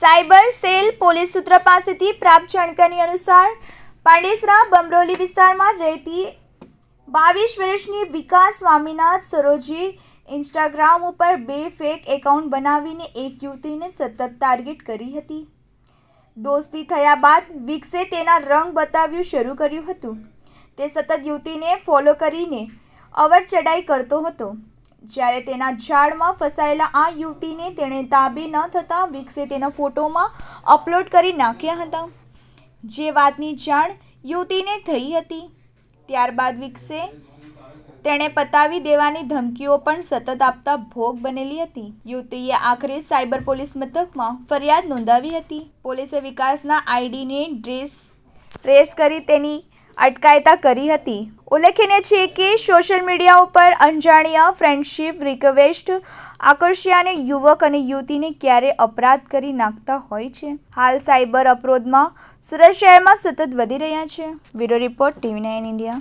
cyber cell police સૂત્ર પાસેથી પ્રાપ્ત જાણકારી અનુસાર પાંડેસરા બમરોલી વિસ્તારમાં રહેતી બાવીસ વર્ષની વિકાસ સ્વામીનાથ સરોજી ઇન્સ્ટાગ્રામ ઉપર બે ફેક એકાઉન્ટ બનાવીને એક યુવતીને સતત ટાર્ગેટ કરી હતી દોસ્તી થયા બાદ વિકસે તેના રંગ બતાવ્યું શરૂ કર્યું હતું તે સતત યુવતીને ફોલો કરીને અવર ચડાઈ કરતો હતો જ્યારે તેના ઝાડમાં ફસાયેલા આ યુવતીને તેણે તાબે ન થતાં વિકસે તેના ફોટોમાં અપલોડ કરી નાખ્યા હતા જે વાતની જાણ યુવતીને થઈ હતી ત્યારબાદ વિકસે તેણે પતાવી દેવાની ધમકીઓ પણ સતત આપતા ભોગ બનેલી હતી યુવતીએ આખરે સાયબર પોલીસ મથકમાં ફરિયાદ નોંધાવી હતી પોલીસે વિકાસના આઈડીને ડ્રેસ ટ્રેસ કરી તેની અટકાયતા કરી હતી ઉલ્લેખનીય છે કે સોશિયલ મીડિયા ઉપર અણજાણ્યા ફ્રેન્ડશીપ રિક્વેસ્ટ આકર્ષ્યાને યુવક અને યુવતીને ક્યારે અપરાધ કરી નાખતા હોય છે હાલ સાયબર અપરોધમાં સુરત શહેરમાં સતત વધી રહ્યા છે bureau report TV nine India